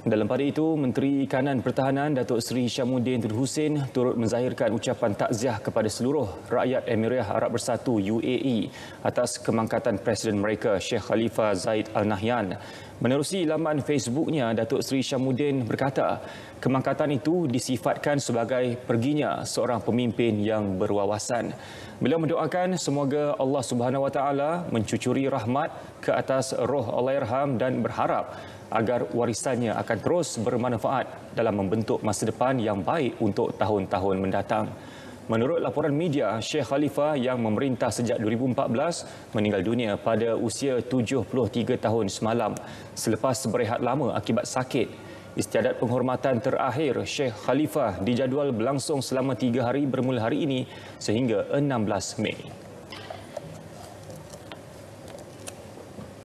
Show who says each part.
Speaker 1: Dalam pada itu, Menteri Kanan Pertahanan Datuk Seri Syamuddin Tun Hussein turut menzahirkan ucapan takziah kepada seluruh rakyat Emiriah Arab Bersatu UAE atas kemangkatan Presiden mereka Sheikh Khalifa Zaid Al Nahyan. Menerusi laman Facebooknya, Datuk Seri Syamuddin berkata, kemangkatan itu disifatkan sebagai perginya seorang pemimpin yang berwawasan. Beliau mendoakan semoga Allah Subhanahu Wa Taala mencucuri rahmat ke atas roh Allahyarham dan berharap agar warisannya akan terus bermanfaat dalam membentuk masa depan yang baik untuk tahun-tahun mendatang. Menurut laporan media, Sheikh Khalifah yang memerintah sejak 2014 meninggal dunia pada usia 73 tahun semalam selepas berehat lama akibat sakit. Istiadat penghormatan terakhir Sheikh Khalifah dijadual berlangsung selama 3 hari bermula hari ini sehingga 16 Mei.